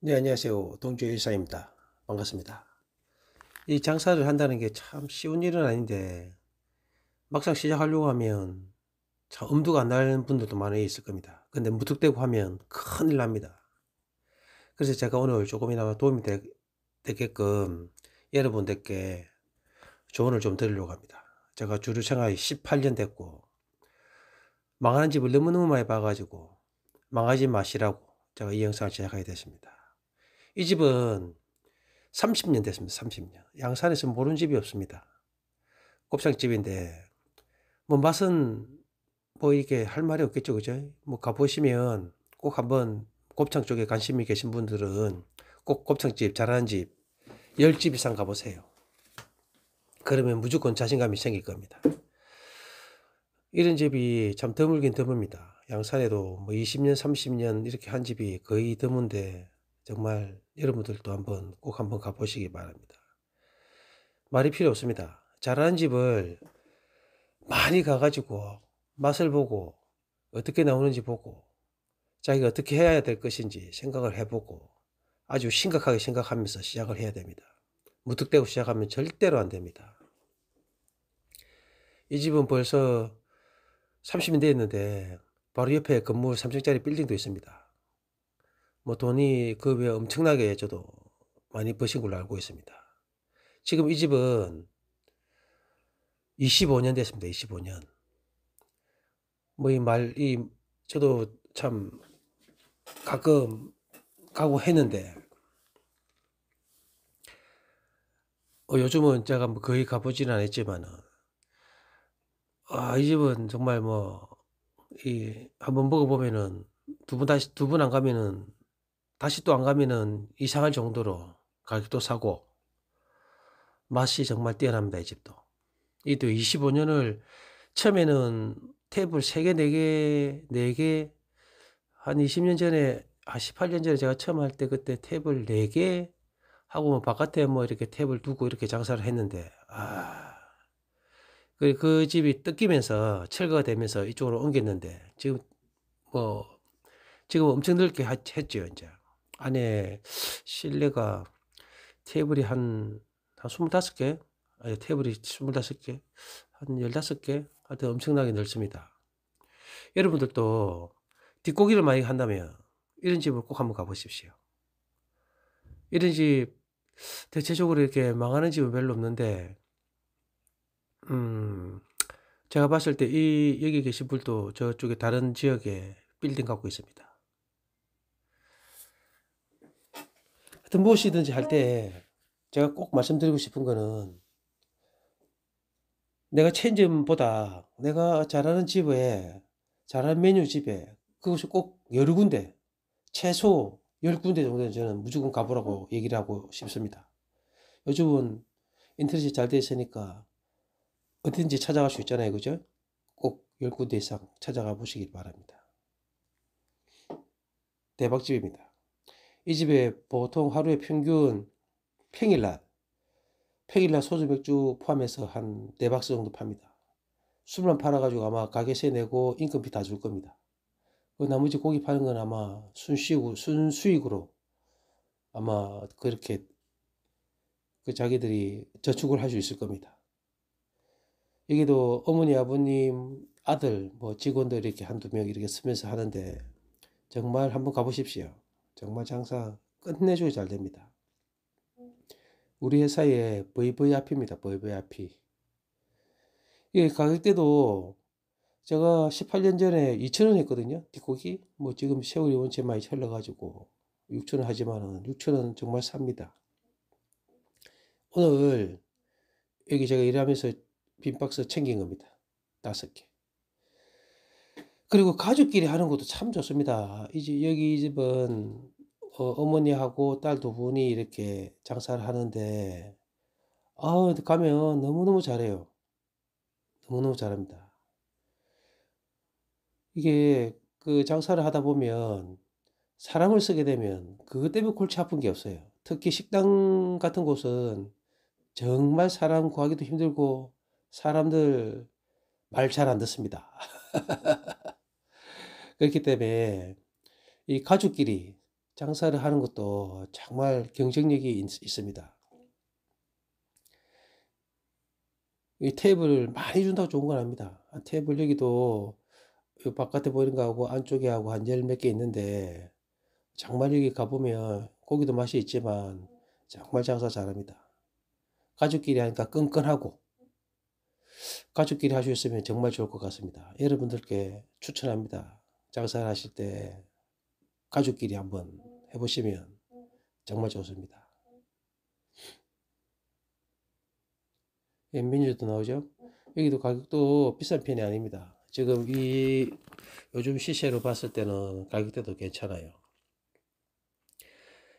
네, 안녕하세요. 동주 일사입니다. 반갑습니다. 이 장사를 한다는 게 참 쉬운 일은 아닌데, 막상 시작하려고 하면 참 엄두가 안 나는 분들도 많이 있을 겁니다. 근데 무턱대고 하면 큰일 납니다. 그래서 제가 오늘 조금이나마 도움이 되, 되게끔 여러분들께 조언을 좀 드리려고 합니다. 제가 주류 생활이 18년 됐고, 망하는 집을 너무너무 많이 봐가지고, 망하지 마시라고 제가 이 영상을 제작하게 됐습니다. 이 집은 30년 됐습니다. 30년. 양산에서 모르는 집이 없습니다. 곱창집인데, 뭐 맛은 뭐 이게 렇할 말이 없겠죠. 그죠? 뭐 가보시면 꼭 한번 곱창 쪽에 관심이 계신 분들은 꼭 곱창집 잘하는 집 10집 이상 가보세요. 그러면 무조건 자신감이 생길 겁니다. 이런 집이 참 드물긴 드뭅니다. 양산에도 뭐 20년, 30년 이렇게 한 집이 거의 드문데 정말 여러분들도 한번 꼭 한번 가보시기 바랍니다. 말이 필요 없습니다. 잘하는 집을 많이 가가지고 맛을 보고 어떻게 나오는지 보고 자기가 어떻게 해야 될 것인지 생각을 해보고 아주 심각하게 생각하면서 시작을 해야 됩니다. 무턱대고 시작하면 절대로 안 됩니다. 이 집은 벌써 30년 됐는데 바로 옆에 건물 3층짜리 빌딩도 있습니다. 뭐 돈이 그외 엄청나게 저도 많이 버신 걸로 알고 있습니다. 지금 이 집은 25년 됐습니다. 25년. 뭐 이 말, 이, 저도 참 가끔 가고 했는데, 어, 요즘은 제가 뭐 거의 가보지는 않았지만은, 아, 이 집은 정말 뭐, 이, 한번 먹어보면은, 두 분 다시, 두번안 가면은 다시 또 안 가면은 이상할 정도로 가격도 사고 맛이 정말 뛰어납니다. 이 집도. 이또 25년을 처음에는 테이블 3개, 4개, 4개 한 20년 전에 아 18년 전에 제가 처음 할 때 그때 테이블 4개 하고 뭐 바깥에 뭐 이렇게 테이블 두고 이렇게 장사를 했는데 아 그, 그 집이 뜯기면서 철거가 되면서 이쪽으로 옮겼는데 지금 뭐 지금 엄청 넓게 했죠 이제 안에 실내가 테이블이 한, 한 25개? 아니, 테이블이 25개? 한 15개? 하여튼 엄청나게 넓습니다. 여러분들도 뒷고기를 많이 한다면 이런 집을 꼭 한번 가보십시오. 이런 집, 대체적으로 이렇게 망하는 집은 별로 없는데, 음, 제가 봤을 때 이, 여기 계신 분도 저쪽에 다른 지역에 빌딩 갖고 있습니다. 하여튼 무엇이든지 할 때 제가 꼭 말씀드리고 싶은 거는 내가 체인점보다 내가 잘하는 집에 잘하는 메뉴집에 그것이 꼭 여러 군데 최소 열 군데 정도는 저는 무조건 가보라고 얘기를 하고 싶습니다. 요즘은 인터넷이 잘 되어 있으니까 어디지 찾아갈 수 있잖아요. 그죠? 꼭 열 군데 이상 찾아가 보시길 바랍니다. 대박집입니다. 이 집에 보통 하루에 평균 평일날, 평일날 소주 맥주 포함해서 한 4박스 정도 팝니다. 술만 팔아가지고 아마 가게세 내고 인건비 다 줄 겁니다. 그 나머지 고기 파는 건 아마 순수익으로, 순수익으로 아마 그렇게 그 자기들이 저축을 할 수 있을 겁니다. 여기도 어머니, 아버님, 아들, 뭐 직원들 이렇게 한두 명 이렇게 쓰면서 하는데 정말 한번 가보십시오. 정말 장사 끝내줘야잘 됩니다. 우리 회사의 VVIP입니다. VVIP. 이 예, 가격대도 제가 18년 전에 2,000원 했거든요. 뒷고기. 뭐 지금 세월이 온 채 많이 흘러가지고 6,000원 하지만은 6,000원 정말 삽니다. 오늘 여기 제가 일하면서 빈박스 챙긴 겁니다. 다섯 개. 그리고 가족끼리 하는 것도 참 좋습니다. 이제 여기 이 집은 어, 어머니하고 딸 두 분이 이렇게 장사를 하는데 아 가면 너무너무 잘해요. 너무너무 잘합니다. 이게 그 장사를 하다 보면 사람을 쓰게 되면 그것 때문에 골치 아픈 게 없어요. 특히 식당 같은 곳은 정말 사람 구하기도 힘들고 사람들 말 잘 안 듣습니다. 그렇기 때문에 이 가족끼리 장사를 하는 것도 정말 경쟁력이 있, 있습니다. 이 테이블 많이 준다고 좋은 건 아닙니다. 아, 테이블 여기도 바깥에 보이는 거하고 안쪽에 하고 한 열 몇 개 있는데 정말 여기 가보면 고기도 맛이 있지만 정말 장사 잘합니다. 가족끼리 하니까 끈끈하고 가족끼리 하셨으면 정말 좋을 것 같습니다. 여러분들께 추천합니다. 장사를 하실 때 가족끼리 한번 해보시면 정말 좋습니다. 예, 민주도 나오죠? 여기도 가격도 비싼 편이 아닙니다. 지금 이 요즘 시세로 봤을 때는 가격대도 괜찮아요.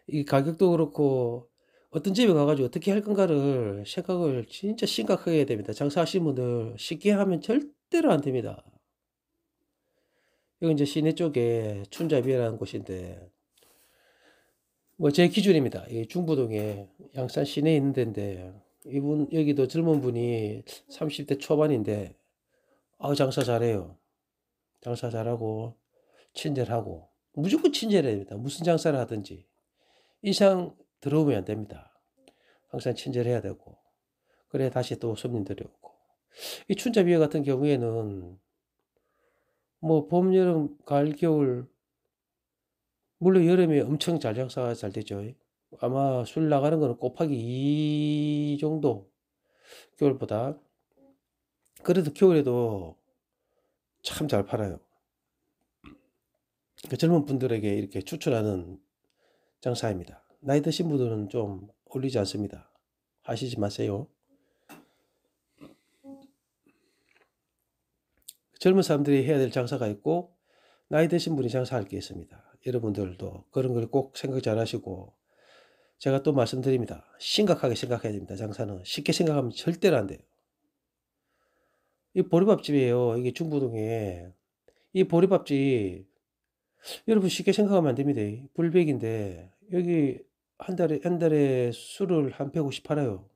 이 가격도 그렇고 어떤 집에 가가지고 어떻게 할 건가를 생각을 진짜 심각하게 해야 됩니다. 장사하시는 분들 쉽게 하면 절대로 안 됩니다. 여기 이제 시내 쪽에 춘자비라는 곳인데, 뭐 제 기준입니다. 중부동에 양산 시내에 있는 데인데, 이분, 여기도 젊은 분이 30대 초반인데, 아우, 장사 잘해요. 장사 잘하고, 친절하고, 무조건 친절해야 됩니다. 무슨 장사를 하든지. 이상 들어오면 안 됩니다. 항상 친절해야 되고, 그래 다시 또 손님들이 오고. 이 춘자비회 같은 경우에는 뭐 봄, 여름, 가을, 겨울 물론 여름에 엄청 잘 장사가 잘 되죠. 아마 술 나가는 거는 곱하기 2 정도 겨울보다 그래도 겨울에도 참 잘 팔아요. 그 젊은 분들에게 이렇게 추천하는 장사입니다. 나이 드신 분들은 좀 올리지 않습니다. 하시지 마세요. 젊은 사람들이 해야 될 장사가 있고 나이 드신 분이 장사할 게 있습니다. 여러분들도 그런 걸 꼭 생각 잘 하시고 제가 또 말씀드립니다. 심각하게 생각해야 됩니다. 장사는 쉽게 생각하면 절대로 안 돼요. 이 보리밥집이에요. 이게 중부동에 이 보리밥집 여러분 쉽게 생각하면 안 됩니다. 불백인데 여기 한 달에 한 달에 술을 한 150 팔아요.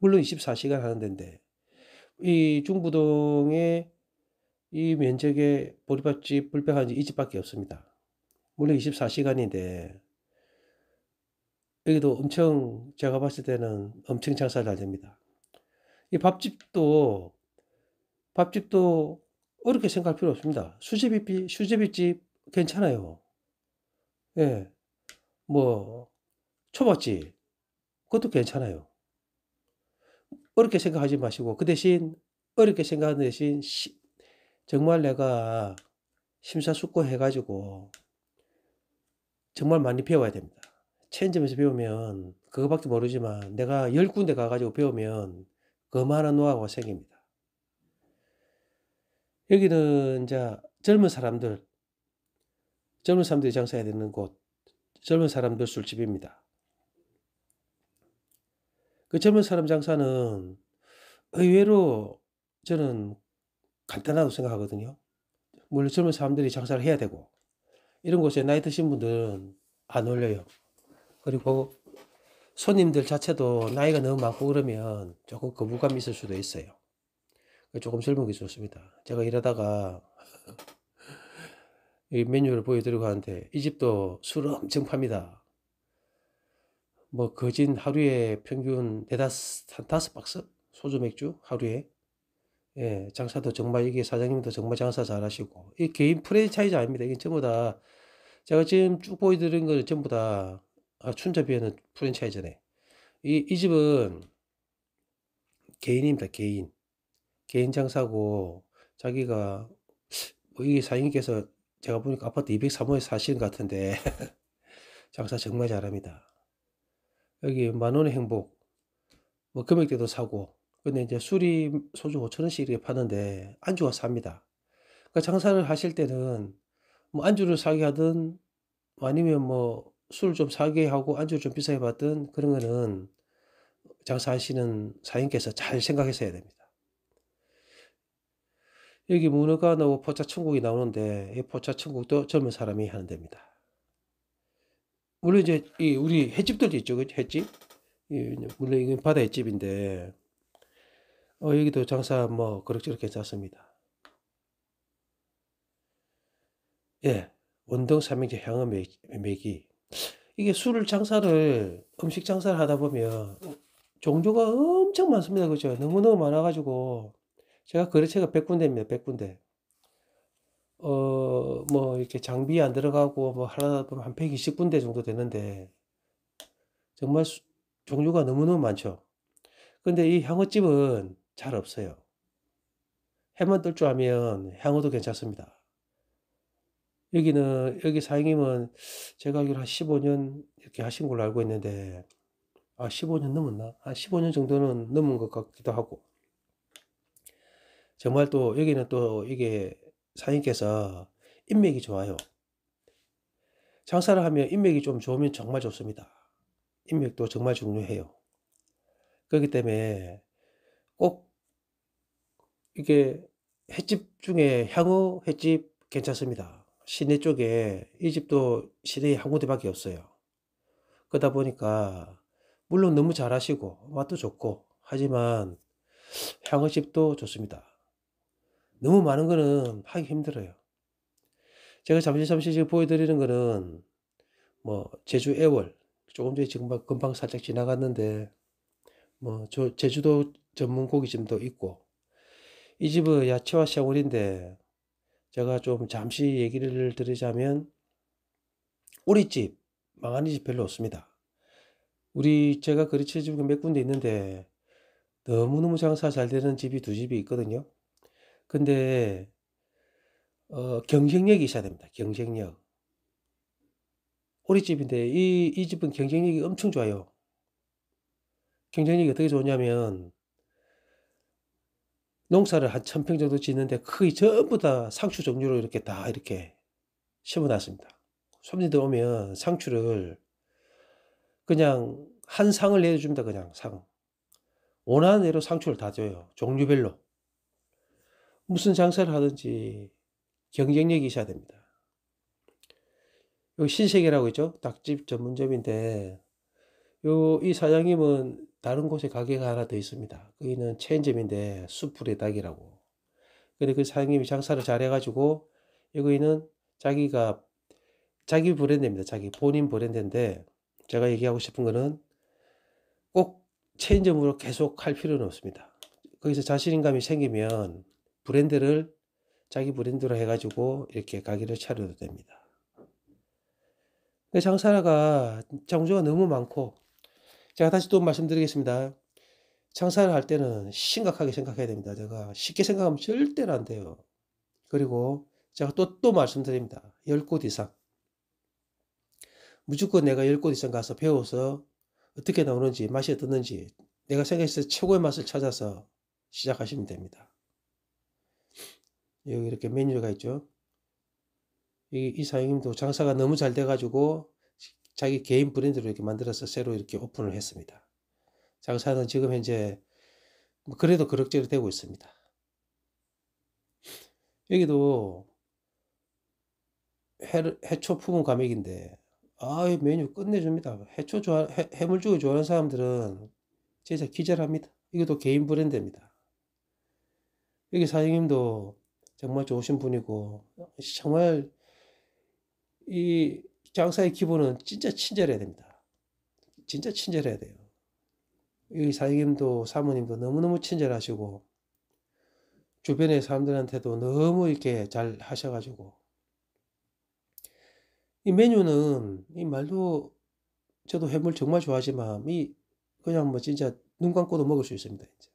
물론 24시간 하는 데인데 이 중부동에 이 면적에 보리밥집, 불백한지 이 집밖에 없습니다. 물론 24시간인데 여기도 엄청 제가 봤을 때는 엄청 장사를 잘 됩니다. 이 밥집도 밥집도 어렵게 생각할 필요 없습니다. 수제비 수제비집 괜찮아요. 예, 뭐 초밥집 그것도 괜찮아요. 어렵게 생각하지 마시고 그 대신 어렵게 생각하는 대신 정말 내가 심사숙고해가지고 정말 많이 배워야 됩니다. 체인점에서 배우면 그거밖에 모르지만 내가 열 군데 가가지고 배우면 그만한 노하우가 생깁니다. 여기는 이제 젊은 사람들, 젊은 사람들이 장사해야 되는 곳, 젊은 사람들 술집입니다. 그 젊은 사람 장사는 의외로 저는 간단하다고 생각하거든요. 물론 젊은 사람들이 장사를 해야 되고 이런 곳에 나이 드신 분들은 안 올려요. 그리고 손님들 자체도 나이가 너무 많고 그러면 조금 거부감이 있을 수도 있어요. 조금 젊은 게 좋습니다. 제가 이러다가이 메뉴를 보여드리고 하는데 이 집도 술 엄청 팝니다. 뭐 거진 하루에 평균 네다섯 다섯 박스 소주 맥주 하루에 예, 장사도 정말 이게 사장님도 정말 장사 잘하시고 이 개인 프랜차이즈 아닙니다. 이게 전부 다 제가 지금 쭉 보여드린 거는 전부 다 아, 춘자비에는 프랜차이즈네. 이, 이 집은 개인입니다. 개인 개인 장사고 자기가 뭐 이게 사장님께서 제가 보니까 아파트 203호에 사시는 것 같은데 장사 정말 잘합니다. 여기 만원의 행복 뭐 금액대도 사고 근데 이제 술이 소주 5천원씩 이렇게 파는데 안주가 삽니다. 그러니까 장사를 하실 때는 뭐 안주를 사게 하든 아니면 뭐 술 좀 사게 하고 안주를 좀 비싸게 받든 그런 거는 장사하시는 사인께서 잘 생각해서 해야 됩니다. 여기 문어가 나오고 포차천국이 나오는데 이 포차천국도 젊은 사람이 하는 데입니다. 물론 이제 이 우리 횟집들도 있죠, 횟집. 물론 이건 바다 횟집인데 어, 여기도 장사 뭐 그럭저럭 괜찮습니다. 예, 원동 삼행제 향어 매기. 이게 술 장사를 음식 장사를 하다 보면 종류가 엄청 많습니다. 그죠? 너무너무 많아가지고 제가 거래처가 1군데입니다1군데 어, 뭐, 이렇게 장비 안 들어가고, 뭐, 하다 보면 한 120군데 정도 되는데, 정말 수, 종류가 너무너무 많죠. 근데 이 향어집은 잘 없어요. 해만 뜰줄 알면 향후도 괜찮습니다. 여기는 여기 사장님은 제가 알기로 한 15년 이렇게 하신 걸로 알고 있는데 아 15년 넘었나? 한 15년 정도는 넘은 것 같기도 하고 정말 또 여기는 또 이게 사장님께서 인맥이 좋아요. 장사를 하면 인맥이 좀 좋으면 정말 좋습니다. 인맥도 정말 중요해요. 그렇기 때문에 꼭 이게 횟집 중에 향후 횟집 괜찮습니다. 시내 쪽에 이 집도 시내에 한 군데밖에 없어요. 그러다 보니까 물론 너무 잘하시고 맛도 좋고 하지만 향후집도 좋습니다. 너무 많은 거는 하기 힘들어요. 제가 잠시 잠시 지금 보여드리는 거는 뭐 제주 애월 조금 전에 지금 금방 살짝 지나갔는데 뭐 저, 제주도 전문 고기집도 있고 이 집은 야채와 샤골인데 제가 좀 잠시 얘기를 드리자면 우리 집 망하는 집 별로 없습니다. 우리 제가 그리치 집이 몇 군데 있는데 너무너무 장사 잘 되는 집이 두 집이 있거든요. 근데 어, 경쟁력이 있어야 됩니다. 경쟁력. 우리 집인데 이, 이 집은 경쟁력이 엄청 좋아요. 경쟁력이 어떻게 좋냐면 농사를 한 천평 정도 짓는데 거의 전부 다 상추 종류로 이렇게 다 이렇게 심어놨습니다. 손님들 오면 상추를 그냥 한 상을 내줍니다. 그냥 상. 원하는 대로 상추를 다 줘요. 종류별로. 무슨 장사를 하든지 경쟁력이 있어야 됩니다. 여기 신세계라고 있죠? 닭집 전문점인데, 요, 이 사장님은 다른 곳에 가게가 하나 더 있습니다. 거기는 체인점인데 수풀의 닭이라고. 근데 그 사장님이 장사를 잘해가지고 여기는 자기가 자기 브랜드입니다. 자기 본인 브랜드인데 제가 얘기하고 싶은 거는 꼭 체인점으로 계속 할 필요는 없습니다. 거기서 자신감이 생기면 브랜드를 자기 브랜드로 해가지고 이렇게 가게를 차려도 됩니다. 그 장사가 장조가 너무 많고 제가 다시 또 말씀드리겠습니다. 장사를할 때는 심각하게 생각해야 됩니다. 제가 쉽게 생각하면 절대로 안 돼요. 그리고 제가 또, 또 말씀드립니다. 열0곳 이상. 무조건 내가 열0곳 이상 가서 배워서 어떻게 나오는지, 맛이 어떻는지, 내가 생각했을 때 최고의 맛을 찾아서 시작하시면 됩니다. 여기 이렇게 메뉴가 있죠. 이, 이 사장님도 장사가 너무 잘 돼가지고 자기 개인 브랜드로 이렇게 만들어서 새로 이렇게 오픈을 했습니다. 자그사는 지금 현재 뭐 그래도 그럭저럭 되고 있습니다. 여기도 해, 해초 품은 감액인데 아이 메뉴 끝내줍니다. 해초 좋아 해, 해물죽을 좋아하는 사람들은 진짜 기절합니다. 이것도 개인 브랜드입니다. 여기 사장님도 정말 좋으신 분이고 정말 이 장사의 기본은 진짜 친절해야 됩니다. 진짜 친절해야 돼요. 여기 사장님도 사모님도 너무너무 친절하시고 주변의 사람들한테도 너무 이렇게 잘 하셔가지고 이 메뉴는 이 말도 저도 해물 정말 좋아하지만 이 그냥 뭐 진짜 눈 감고도 먹을 수 있습니다. 이제.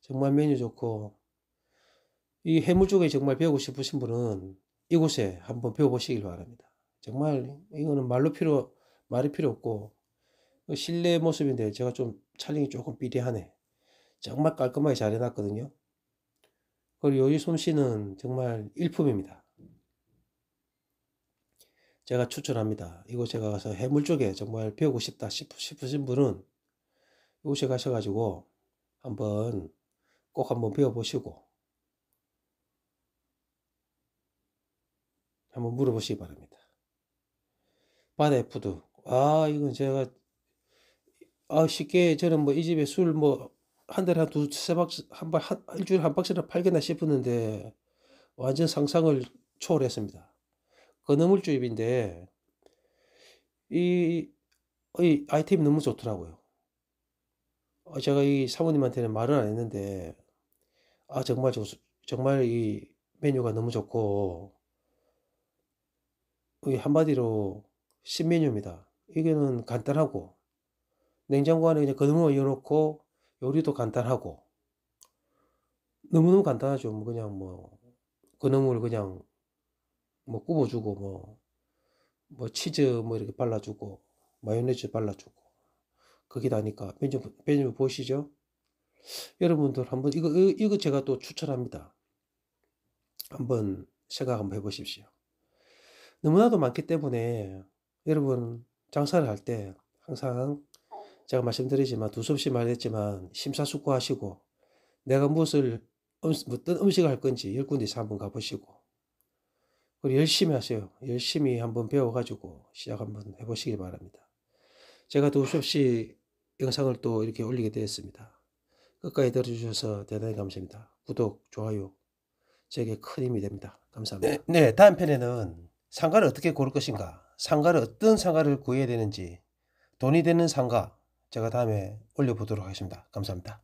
정말 메뉴 좋고 이 해물 쪽에 정말 배우고 싶으신 분은 이곳에 한번 배워보시길 바랍니다. 정말 이거는 말로 필요 말이 필요 없고 그 실내 모습인데 제가 좀 촬영이 조금 비대하네. 정말 깔끔하게 잘 해놨거든요. 그리고 요이 솜씨는 정말 일품입니다. 제가 추천합니다. 이곳 제가 가서 해물 쪽에 정말 배우고 싶다 싶으신 분은 이곳에 가셔가지고 한번 꼭 한번 배워보시고 한번 물어보시기 바랍니다. 바다의 푸드. 아, 이건 제가, 아, 쉽게 저는 뭐 이 집에 술 뭐 한 달에 한 두, 세 박스, 한 박, 한, 일주일에 한 박스나 팔겠나 싶었는데 완전 상상을 초월했습니다. 건어물주입인데 이, 이 아이템이 너무 좋더라고요. 어, 제가 이 사모님한테는 말을 안 했는데 아, 정말 좋, 정말 이 메뉴가 너무 좋고, 한마디로 신메뉴입니다. 이게는 간단하고 냉장고 안에 그냥 그대로 이어놓고 요리도 간단하고 너무너무 간단하죠. 뭐 그냥 뭐 그놈을 그냥 뭐 굽어주고 뭐, 뭐 치즈 뭐 이렇게 발라주고 마요네즈 발라주고 거기 다니까 메뉴 보시죠. 여러분들 한번 이거 이거 제가 또 추천합니다. 한번 생각 한번 해보십시오. 너무나도 많기 때문에 여러분 장사를 할 때 항상 어. 제가 말씀드리지만 두 수없이 말했지만 심사숙고하시고 내가 무엇을 음식, 어떤 음식을 할 건지 열 군데서 한번 가보시고 그리고 열심히 하세요. 열심히 한번 배워가지고 시작 한번 해보시길 바랍니다. 제가 두 수없이 영상을 또 이렇게 올리게 되었습니다. 끝까지 들어주셔서 대단히 감사합니다. 구독, 좋아요 제게 큰 힘이 됩니다. 감사합니다. 네, 네 다음 편에는 상가를 어떻게 고를 것인가 상가를 어떤 상가를 구해야 되는지 돈이 되는 상가 제가 다음에 올려보도록 하겠습니다. 감사합니다.